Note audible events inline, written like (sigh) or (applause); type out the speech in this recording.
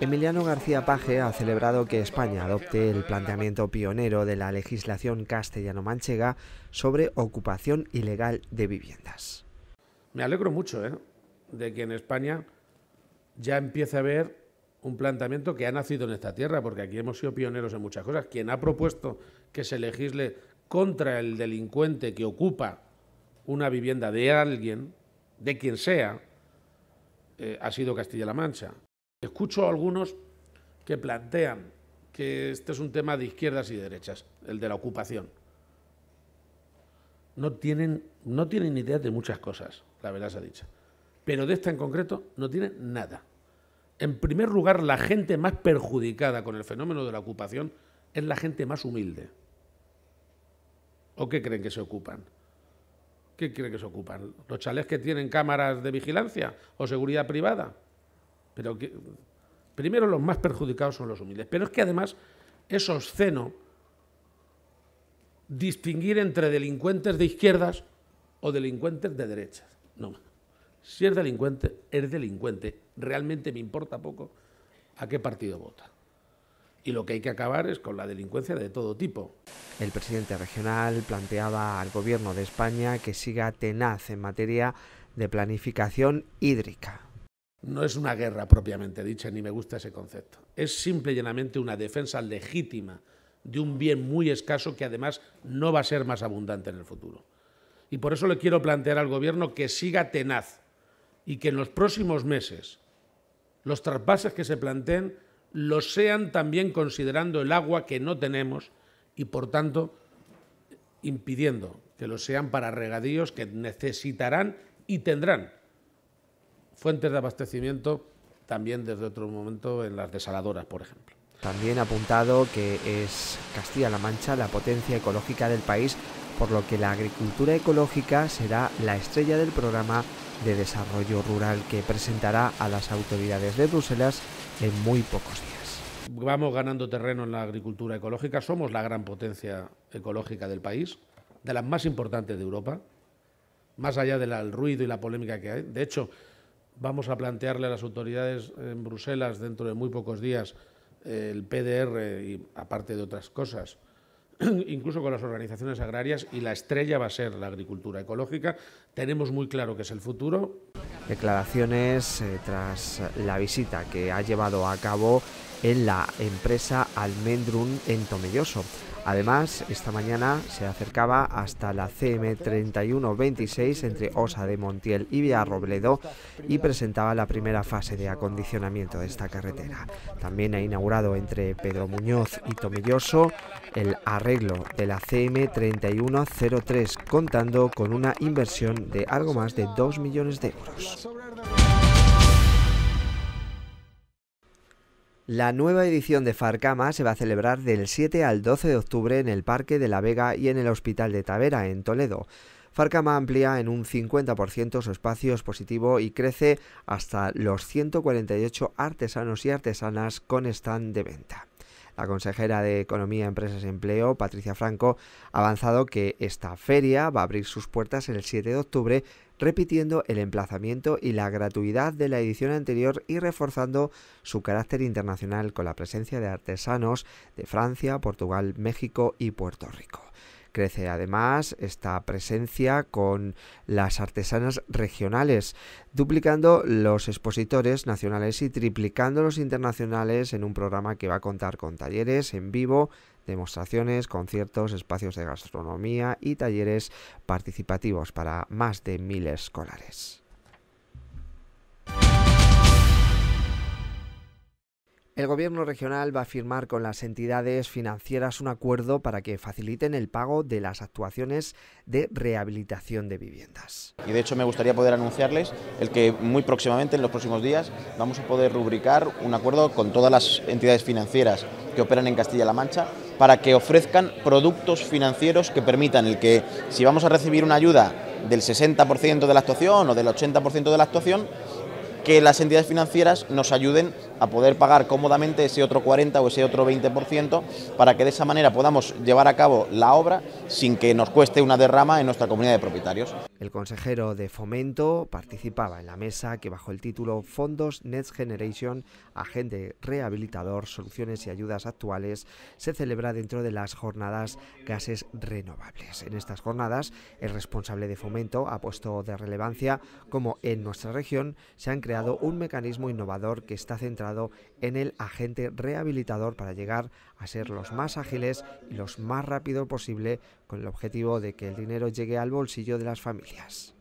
Emiliano García Paje ha celebrado que España adopte el planteamiento pionero de la legislación castellano-manchega sobre ocupación ilegal de viviendas. Me alegro mucho ¿eh? de que en España ya empiece a haber un planteamiento que ha nacido en esta tierra, porque aquí hemos sido pioneros en muchas cosas. Quien ha propuesto que se legisle contra el delincuente que ocupa una vivienda de alguien, de quien sea, eh, ha sido Castilla-La Mancha. Escucho a algunos que plantean que este es un tema de izquierdas y derechas, el de la ocupación. No tienen, no tienen idea de muchas cosas, la verdad se ha dicho. Pero de esta en concreto no tienen nada. En primer lugar, la gente más perjudicada con el fenómeno de la ocupación es la gente más humilde. ¿O qué creen que se ocupan? ¿Qué creen que se ocupan? ¿Los chalés que tienen cámaras de vigilancia o seguridad privada? Pero que, primero los más perjudicados son los humildes. Pero es que además es obsceno distinguir entre delincuentes de izquierdas o delincuentes de derechas. No. Si es delincuente, es delincuente. Realmente me importa poco a qué partido vota. Y lo que hay que acabar es con la delincuencia de todo tipo. El presidente regional planteaba al gobierno de España que siga tenaz en materia de planificación hídrica no es una guerra propiamente dicha, ni me gusta ese concepto. Es simple y llanamente una defensa legítima de un bien muy escaso que además no va a ser más abundante en el futuro. Y por eso le quiero plantear al Gobierno que siga tenaz y que en los próximos meses los traspases que se planteen los sean también considerando el agua que no tenemos y por tanto impidiendo que lo sean para regadíos que necesitarán y tendrán fuentes de abastecimiento también desde otro momento en las desaladoras, por ejemplo. También ha apuntado que es Castilla-La Mancha la potencia ecológica del país, por lo que la agricultura ecológica será la estrella del programa de desarrollo rural que presentará a las autoridades de Bruselas en muy pocos días. Vamos ganando terreno en la agricultura ecológica, somos la gran potencia ecológica del país, de las más importantes de Europa, más allá del ruido y la polémica que hay. De hecho, Vamos a plantearle a las autoridades en Bruselas dentro de muy pocos días eh, el PDR y aparte de otras cosas, (clears throat) incluso con las organizaciones agrarias y la estrella va a ser la agricultura ecológica. Tenemos muy claro que es el futuro, Declaraciones eh, tras la visita que ha llevado a cabo en la empresa Almendrun en Tomelloso. Además, esta mañana se acercaba hasta la CM3126 entre Osa de Montiel y Villarrobledo y presentaba la primera fase de acondicionamiento de esta carretera. También ha inaugurado entre Pedro Muñoz y Tomelloso el arreglo de la CM3103 contando con una inversión de algo más de 2 millones de euros. La nueva edición de Farcama se va a celebrar del 7 al 12 de octubre en el Parque de la Vega y en el Hospital de Tavera, en Toledo. Farcama amplía en un 50% su espacio expositivo y crece hasta los 148 artesanos y artesanas con stand de venta. La consejera de Economía, Empresas y Empleo, Patricia Franco, ha avanzado que esta feria va a abrir sus puertas el 7 de octubre repitiendo el emplazamiento y la gratuidad de la edición anterior y reforzando su carácter internacional con la presencia de artesanos de Francia, Portugal, México y Puerto Rico. Crece además esta presencia con las artesanas regionales, duplicando los expositores nacionales y triplicando los internacionales en un programa que va a contar con talleres en vivo, demostraciones, conciertos, espacios de gastronomía y talleres participativos para más de mil escolares. El gobierno regional va a firmar con las entidades financieras un acuerdo para que faciliten el pago de las actuaciones de rehabilitación de viviendas. Y de hecho me gustaría poder anunciarles el que muy próximamente, en los próximos días, vamos a poder rubricar un acuerdo con todas las entidades financieras que operan en Castilla-La Mancha para que ofrezcan productos financieros que permitan el que si vamos a recibir una ayuda del 60% de la actuación o del 80% de la actuación, que las entidades financieras nos ayuden poder pagar cómodamente ese otro 40 o ese otro 20% para que de esa manera podamos llevar a cabo la obra sin que nos cueste una derrama en nuestra comunidad de propietarios. El consejero de Fomento participaba en la mesa que bajo el título Fondos Next Generation, agente rehabilitador, soluciones y ayudas actuales, se celebra dentro de las jornadas gases renovables. En estas jornadas, el responsable de Fomento ha puesto de relevancia cómo en nuestra región se han creado un mecanismo innovador que está centrado en el agente rehabilitador para llegar a ser los más ágiles y los más rápido posible con el objetivo de que el dinero llegue al bolsillo de las familias.